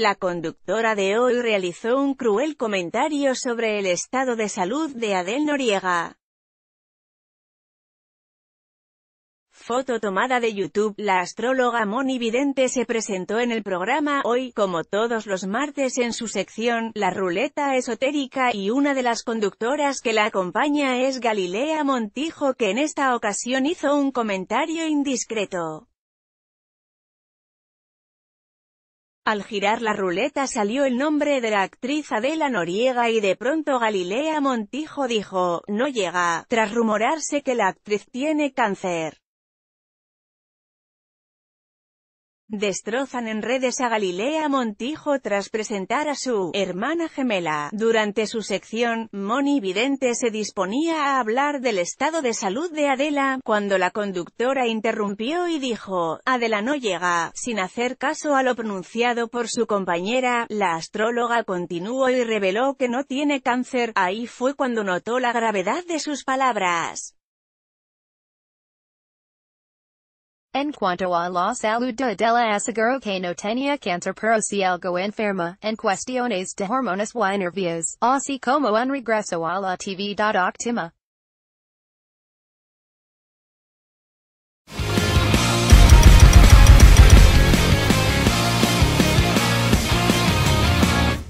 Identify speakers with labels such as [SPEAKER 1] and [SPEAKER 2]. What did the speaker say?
[SPEAKER 1] La conductora de hoy realizó un cruel comentario sobre el estado de salud de Adel Noriega. Foto tomada de YouTube, la astróloga Moni Vidente se presentó en el programa Hoy, como todos los martes en su sección, La Ruleta Esotérica, y una de las conductoras que la acompaña es Galilea Montijo que en esta ocasión hizo un comentario indiscreto. Al girar la ruleta salió el nombre de la actriz Adela Noriega y de pronto Galilea Montijo dijo, no llega, tras rumorarse que la actriz tiene cáncer. Destrozan en redes a Galilea Montijo tras presentar a su hermana gemela. Durante su sección, Moni Vidente se disponía a hablar del estado de salud de Adela, cuando la conductora interrumpió y dijo, Adela no llega. Sin hacer caso a lo pronunciado por su compañera, la astróloga continuó y reveló que no tiene cáncer. Ahí fue cuando notó la gravedad de sus palabras.
[SPEAKER 2] En cuanto a la salud de la aseguro que no tenía cáncer pero si algo enferma, en cuestiones de hormonas y nervios, así como un regreso a la TV. Óptima.